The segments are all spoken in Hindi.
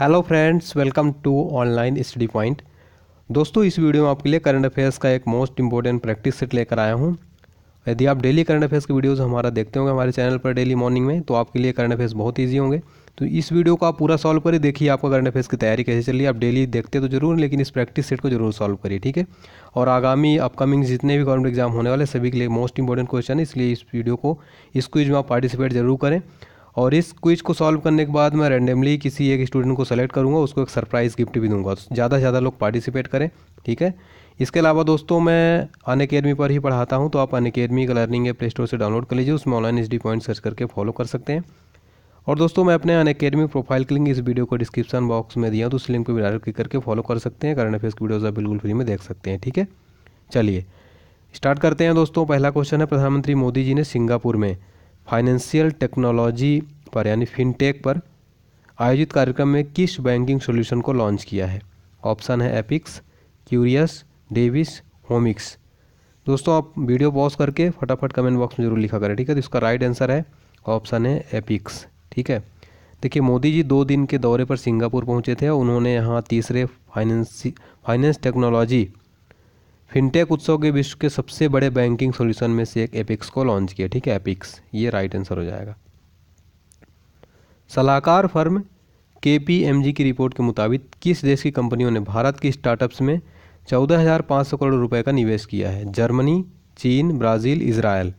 hello friends welcome to online study point दोस्तों इस वीडियो में आपके लिए करंट अफेयर्स का एक मोस्ट इंपॉर्टेंट प्रैक्टिस सेट लेकर आया हूँ यदि आप डेली करंट अफेयर्स के वीडियोस हमारा देखते होंगे हमारे चैनल पर डेली मॉर्निंग में तो आपके लिए करंट अफेयर्स बहुत ईजी होंगे तो इस वीडियो को आप पूरा सॉल्व करिए देखिए आपका करंट अफेयर्स की तैयारी कैसे चल रही आप डेली देखते तो जरूर लेकिन इस प्रैक्टिस सेट को जरूर सॉल्व करिए ठीक है और आगामी अपकमिंग जितने भी गवर्नमेंट एग्जाम होने वाले सभी के लिए मोस्ट इंपॉर्टेंट क्वेश्चन है इसलिए इस वीडियो को इस क्विज में आप पार्टिसिपेट जरूर करें और इस क्विज को सॉल्व करने के बाद मैं रैंडमली किसी एक स्टूडेंट को सेलेक्ट करूँगा उसको एक सरप्राइज़ गिफ्ट भी दूंगा तो ज़्यादा से ज़्यादा लोग पार्टिसिपेट करें ठीक है इसके अलावा दोस्तों मैं अन अकेडमी पर ही पढ़ाता हूँ तो आप अन अकेडमी का लर्निंग प्ले स्टोर से डाउनलोड कर लीजिए उसमें online H D point search करके फॉलो कर सकते हैं और दोस्तों मैं अपने अन अकेडमी प्रोफाइल की लिंक इस वीडियो को डिस्क्रिप्शन बॉक्स में दिया तो उस लिंक पर भी डायरेक्ट क्लिक करके फॉलो कर सकते हैं करंट अफेयर्स की वीडियोज़ आप बिल्कुल फ्री में देख सकते हैं ठीक है चलिए स्टार्ट करते हैं दोस्तों पहला क्वेश्चन है प्रधानमंत्री मोदी जी ने सिंगापुर में फाइनेंशियल टेक्नोलॉजी पर यानी फिनटेक पर आयोजित कार्यक्रम में किस बैंकिंग सॉल्यूशन को लॉन्च किया है ऑप्शन है एपिक्स क्यूरियस डेविस होमिक्स दोस्तों आप वीडियो पॉज करके फटाफट कमेंट बॉक्स में जरूर लिखा करें ठीक है तो इसका राइट आंसर है ऑप्शन है एपिक्स ठीक है देखिए मोदी जी दो दिन के दौरे पर सिंगापुर पहुंचे थे और उन्होंने यहाँ तीसरे फाइनेंस फाइनेंस टेक्नोलॉजी फिनटेक उत्सव के विश्व के सबसे बड़े बैंकिंग सॉल्यूशन में से एक एपिक्स को लॉन्च किया ठीक है एपिक्स ये राइट आंसर हो जाएगा सलाहकार फर्म के की रिपोर्ट के मुताबिक किस देश की कंपनियों ने भारत की स्टार्टअप्स में चौदह हजार पाँच सौ करोड़ रुपए का निवेश किया है जर्मनी चीन ब्राज़ील इसराइल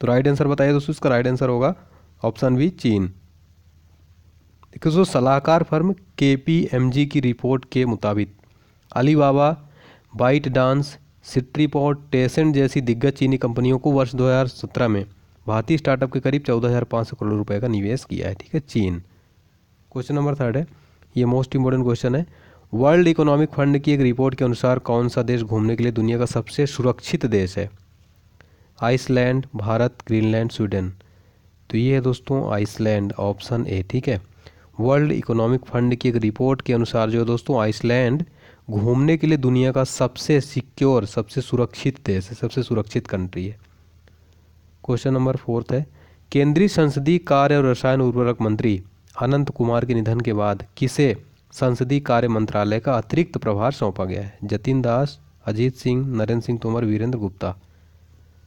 तो राइट आंसर बताइए दोस्तों इसका राइट आंसर होगा ऑप्शन बी चीन देखिए दोस्तों सलाहकार फर्म के की रिपोर्ट के मुताबिक Alibaba ByteDance Ctrip Tencent जैसी दिग्गज चीनी कंपनियों को वर्ष 2017 में भारतीय स्टार्टअप के करीब 14,500 करोड़ रुपए का निवेश किया है ठीक है चीन क्वेश्चन नंबर थर्ड है ये मोस्ट इंपॉर्टेंट क्वेश्चन है वर्ल्ड इकोनॉमिक फंड की एक रिपोर्ट के अनुसार कौन सा देश घूमने के लिए दुनिया का सबसे सुरक्षित देश है आइसलैंड भारत ग्रीनलैंड स्वीडन तो ये है दोस्तों आइसलैंड ऑप्शन ए ठीक है वर्ल्ड इकोनॉमिक फंड की एक रिपोर्ट के अनुसार जो है दोस्तों आइसलैंड घूमने के लिए दुनिया का सबसे सिक्योर सबसे सुरक्षित देश है सबसे सुरक्षित कंट्री है क्वेश्चन नंबर फोर्थ है केंद्रीय संसदीय कार्य और रसायन उर्वरक मंत्री अनंत कुमार के निधन के बाद किसे संसदीय कार्य मंत्रालय का अतिरिक्त प्रभार सौंपा गया है जतिन दास अजीत सिंह नरेंद्र सिंह तोमर वीरेंद्र गुप्ता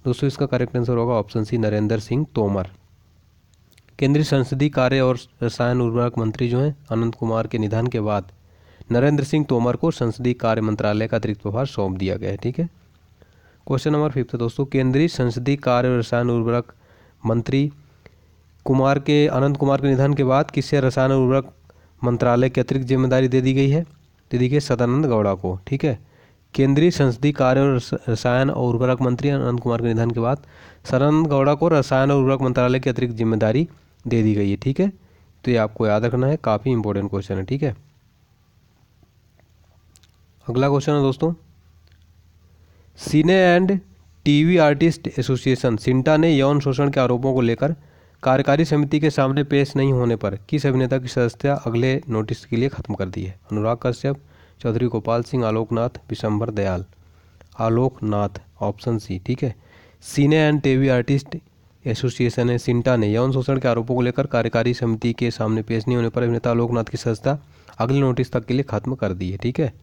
दोस्तों इसका करेक्ट आंसर होगा ऑप्शन सी नरेंद्र सिंह तोमर केंद्रीय संसदीय कार्य और रसायन उर्वरक मंत्री जो हैं अनंत कुमार के निधन के बाद नरेंद्र सिंह तोमर को संसदीय कार्य मंत्रालय का अतिरिक्त प्रभार सौंप दिया गया है ठीक है क्वेश्चन नंबर फिफ्थ दोस्तों केंद्रीय संसदीय कार्य और रसायन उर्वरक मंत्री कुमार के अनंत कुमार के निधन के बाद किसे रसायन उर्वरक मंत्रालय की अतिरिक्त जिम्मेदारी दे दी गई है दे दी गई सदानंद गौड़ा को ठीक है केंद्रीय संसदीय कार्य और रसायन और उर्वरक मंत्री अनंत कुमार के निधन के बाद सदानंद गौड़ा को रसायन और उर्वरक मंत्रालय की अतिरिक्त जिम्मेदारी दे दी गई है ठीक है तो ये आपको याद रखना है काफ़ी इंपॉर्टेंट क्वेश्चन है ठीक है अगला क्वेश्चन है दोस्तों cine and TV artist association CINTAA ने यौन शोषण के आरोपों को लेकर कार्यकारी समिति के सामने पेश नहीं होने पर किस अभिनेता की सदस्यता अगले नोटिस के लिए खत्म कर दी है अनुराग कश्यप चौधरी गोपाल सिंह आलोकनाथ विशंभर दयाल आलोकनाथ ऑप्शन सी ठीक है सीने एंड टीवी आर्टिस्ट एसोसिएशन है सिंटा ने यौन शोषण के आरोपों को लेकर कार्यकारी समिति के सामने पेश नहीं होने पर अभिनेता आलोकनाथ की सदस्यता अगले नोटिस तक के लिए खत्म कर दी है ठीक है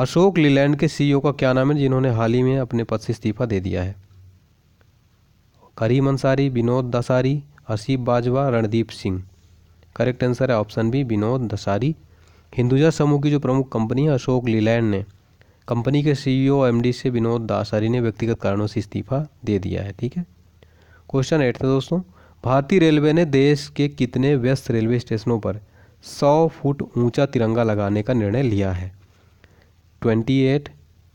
अशोक लीलैंड के सीईओ का क्या नाम है जिन्होंने हाल ही में अपने पद से इस्तीफा दे दिया है करीम अंसारी विनोद दसारी हसीब बाजवा रणदीप सिंह करेक्ट आंसर है ऑप्शन बी विनोद दसारी हिंदुजा समूह की जो प्रमुख कंपनी है अशोक लीलैंड ने कंपनी के सीईओ एमडी से विनोद दासारी ने व्यक्तिगत कारणों से इस्तीफा दे दिया है ठीक है क्वेश्चन एट था दोस्तों भारतीय रेलवे ने देश के कितने व्यस्त रेलवे स्टेशनों पर सौ फुट ऊंचा तिरंगा लगाने का निर्णय लिया है twenty eight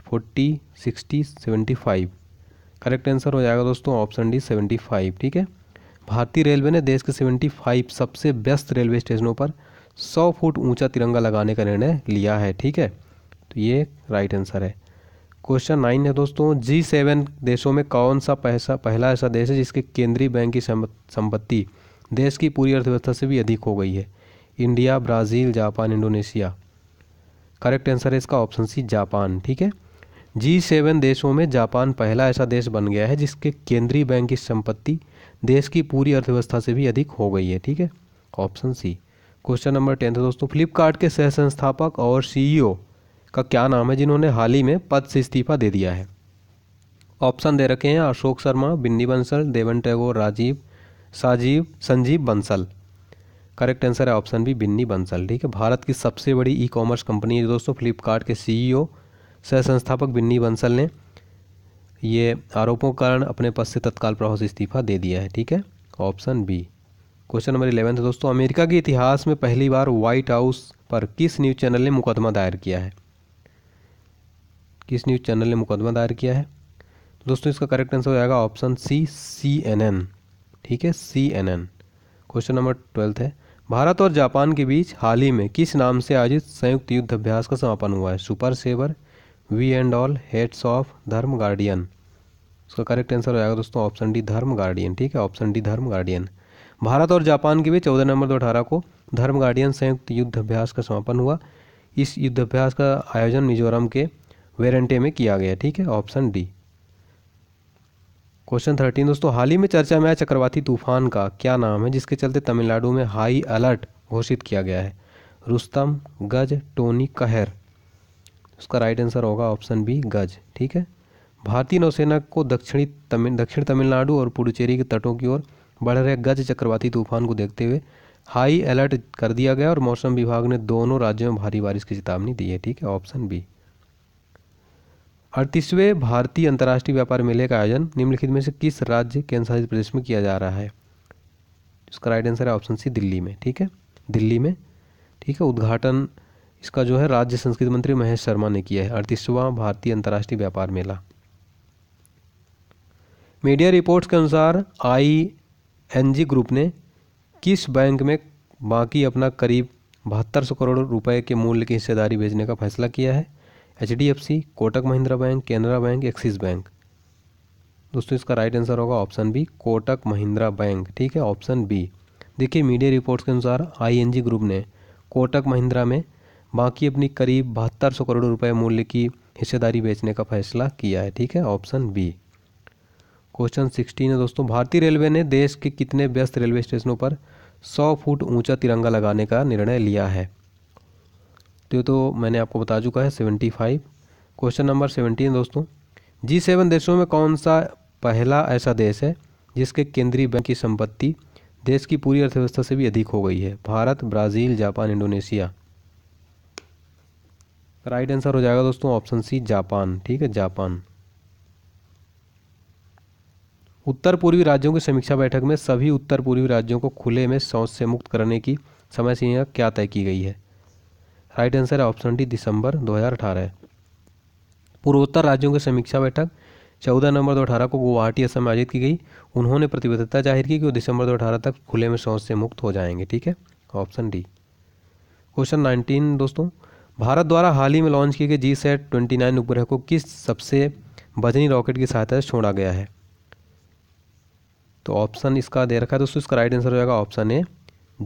forty sixty seventy five correct answer हो जाएगा दोस्तों ऑप्शन डी सेवेंटी फाइव ठीक है भारतीय रेलवे ने देश के सेवेंटी फाइव सबसे बेस्ट रेलवे स्टेशनों पर सौ फुट ऊंचा तिरंगा लगाने का निर्णय लिया है ठीक है तो ये राइट आंसर है क्वेश्चन नाइन है दोस्तों जी सेवन देशों में कौन सा पैसा पहला ऐसा देश है जिसके केंद्रीय बैंक की संपत्ति देश की पूरी अर्थव्यवस्था से भी अधिक हो गई है India Brazil Japan Indonesia correct answer है इसका ऑप्शन सी जापान ठीक है जी सेवन देशों में जापान पहला ऐसा देश बन गया है जिसके केंद्रीय बैंक की संपत्ति देश की पूरी अर्थव्यवस्था से भी अधिक हो गई है ठीक है option C question number tenth दोस्तों फ्लिपकार्ट के सह संस्थापक और सीईओ e का क्या नाम है जिन्होंने हाल ही में पद से इस्तीफा दे दिया है ऑप्शन दे रखे हैं अशोक शर्मा बिन्नी बंसल देवन टैगोर राजीव साजीव संजीव बंसल करेक्ट आंसर है ऑप्शन बी बिन्नी बंसल ठीक है भारत की सबसे बड़ी ई कॉमर्स कंपनी है दोस्तों फ्लिपकार्ट के सीईओ e सह संस्थापक बिन्नी बंसल ने ये आरोपों के कारण अपने पद से तत्काल प्रभाव से इस्तीफा दे दिया है ठीक है option B question number eleven दोस्तों अमेरिका के इतिहास में पहली बार व्हाइट हाउस पर किस न्यूज़ चैनल ने मुकदमा दायर किया है किस न्यूज़ चैनल ने मुकदमा दायर किया है दोस्तों इसका करेक्ट आंसर हो जाएगा option C C N N ठीक है C N N question number twelfth है भारत और जापान के बीच हाल ही में किस नाम से आयोजित संयुक्त युद्धाभ्यास का समापन हुआ है super saver we and all heads of Dharma guardian उसका करेक्ट आंसर हो जाएगा दोस्तों ऑप्शन डी धर्म गार्डियन ठीक है option D Dharma guardian Bharat और जापान के बीच चौदह नवंबर दो अठारह को धर्म गार्डियन संयुक्त युद्धाभ्यास का समापन हुआ इस युद्धाभ्यास का आयोजन मिजोरम के वेरेंटे में किया गया ठीक है ऑप्शन डी क्वेश्चन थर्टीन दोस्तों हाल ही में चर्चा में आया चक्रवाती तूफान का क्या नाम है जिसके चलते तमिलनाडु में हाई अलर्ट घोषित किया गया है रुस्तम गज टोनी कहर उसका राइट आंसर होगा ऑप्शन बी गज ठीक है भारतीय नौसेना को दक्षिणी तमिल दक्षिण तमिलनाडु और पुडुचेरी के तटों की ओर बढ़ रहे गज चक्रवाती तूफान को देखते हुए हाई अलर्ट कर दिया गया और मौसम विभाग ने दोनों राज्यों में भारी बारिश की चेतावनी दी है ठीक है ऑप्शन बी अड़तीसवें भारतीय अंतर्राष्ट्रीय व्यापार मेले का आयोजन निम्नलिखित में से किस राज्य केंद्र शासित प्रदेश में किया जा रहा है इसका राइट आंसर है ऑप्शन सी दिल्ली में ठीक है दिल्ली में ठीक है उद्घाटन इसका जो है राज्य संस्कृति मंत्री महेश शर्मा ने किया है अड़तीसवां भारतीय अंतर्राष्ट्रीय व्यापार मेला मीडिया रिपोर्ट्स के अनुसार आई एन जी ग्रुप ने किस बैंक में बाकी अपना करीब बहत्तर सौ करोड़ रुपए के मूल्य की हिस्सेदारी बेचने का फैसला किया है H D F C Kotak Mahindra bank Canara bank Axis bank दोस्तों इसका राइट आंसर होगा option B Kotak Mahindra bank ठीक है ऑप्शन बी देखिए मीडिया रिपोर्ट्स के अनुसार आईएनजी ग्रुप ने कोटक महिंद्रा में बाकी अपनी करीब बहत्तर सौ करोड़ रुपए मूल्य की हिस्सेदारी बेचने का फैसला किया है ठीक है ऑप्शन बी क्वेश्चन सिक्सटीन है दोस्तों भारतीय रेलवे ने देश के कितने व्यस्त रेलवे स्टेशनों पर सौ फुट ऊंचा तिरंगा लगाने का निर्णय लिया है तो ये तो मैंने आपको बता चुका है seventy five question number seventeen दोस्तों जी सेवन देशों में कौन सा पहला ऐसा देश है जिसके केंद्रीय बैंक की संपत्ति देश की पूरी अर्थव्यवस्था से भी अधिक हो गई है Bharat Brazil Japan Indonesia right answer हो जाएगा दोस्तों ऑप्शन सी जापान ठीक है जापान उत्तर पूर्वी राज्यों की समीक्षा बैठक में सभी उत्तर पूर्वी राज्यों को खुले में शौच से मुक्त करने की समय सीमा क्या तय की गई है राइट आंसर है ऑप्शन डी दिसंबर 2018 पूर्वोत्तर राज्यों की समीक्षा बैठक चौदह नवंबर 2018 को गुवाहाटी असम में आयोजित की गई उन्होंने प्रतिबद्धता जाहिर की कि वो दिसंबर 2018 तक खुले में शौच से मुक्त हो जाएंगे ठीक है ऑप्शन डी क्वेश्चन नाइनटीन दोस्तों भारत द्वारा हाल ही में लॉन्च किए गए जी सेट ट्वेंटी नाइन उपग्रह को किस सबसे वजनी रॉकेट की सहायता से छोड़ा गया है तो ऑप्शन इसका दे रखा है दोस्तों इसका राइट आंसर हो जाएगा option A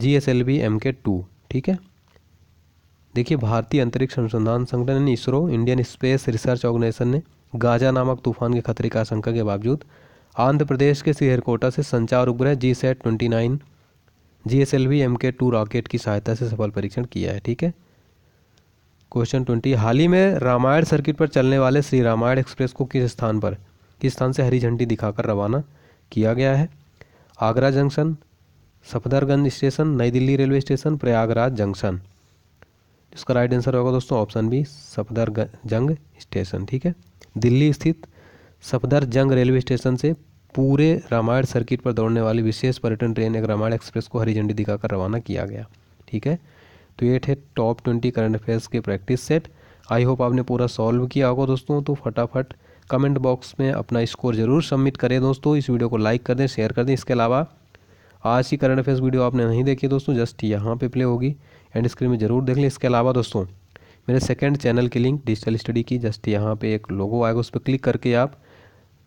G S L V M K two ठीक है देखिए भारतीय अंतरिक्ष अनुसंधान संगठन ISRO Indian space research organisation ने गाजा नामक तूफान के खतरे की आशंका के बावजूद आंध्र प्रदेश के श्रीहरिकोटा से संचार उपग्रह G sat twenty nine G S L V M K two rocket की सहायता से सफल परीक्षण किया है ठीक है क्वेश्चन ट्वेंटी हाल ही में रामायण सर्किट पर चलने वाले श्री रामायण एक्सप्रेस को किस स्थान पर किस स्थान से हरी झंडी दिखाकर रवाना किया गया है Agra junction Safdarjung station New Delhi railway station Prayagraj junction जिसका राइट आंसर होगा दोस्तों ऑप्शन बी सफदर जंग स्टेशन ठीक है दिल्ली स्थित सफदर जंग रेलवे स्टेशन से पूरे रामायण सर्किट पर दौड़ने वाली विशेष पर्यटन ट्रेन एक रामायण एक्सप्रेस को हरी झंडी दिखाकर रवाना किया गया ठीक है तो ये थे टॉप ट्वेंटी करंट अफेयर्स के प्रैक्टिस सेट आई होप आपने पूरा सॉल्व किया होगा दोस्तों तो फटाफट कमेंट बॉक्स में अपना स्कोर ज़रूर सबमिट करें दोस्तों इस वीडियो को लाइक कर दें शेयर कर दें इसके अलावा आज की करंट अफेयर्स वीडियो आपने नहीं देखी दोस्तों जस्ट यहाँ पे प्ले होगी एंड स्क्रीन में जरूर देख लें इसके अलावा दोस्तों मेरे सेकंड चैनल की लिंक डिजिटल स्टडी की जस्ट यहाँ पे एक लोगो आएगा उस पर क्लिक करके आप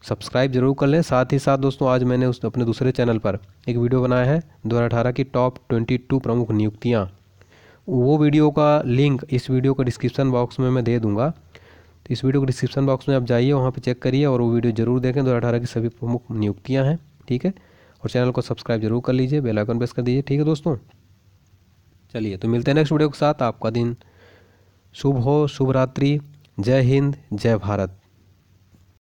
सब्सक्राइब जरूर कर लें साथ ही साथ दोस्तों आज मैंने उस अपने दूसरे चैनल पर एक वीडियो बनाया है दो की टॉप ट्वेंटी प्रमुख नियुक्तियाँ वो वीडियो का लिंक इस वीडियो का डिस्क्रिप्शन बॉक्स में मैं दे दूँगा तो इस वीडियो के डिस्क्रिप्शन बॉक्स में आप जाइए वहाँ पर चेक करिए और वो वीडियो ज़रूर देखें दो की सभी प्रमुख नियुक्तियाँ हैं ठीक है और चैनल को सब्सक्राइब जरूर कर लीजिए बेल आइकन प्रेस कर दीजिए ठीक है दोस्तों चलिए तो मिलते हैं नेक्स्ट वीडियो के साथ आपका दिन शुभ हो शुभ रात्रि जय हिंद जय भारत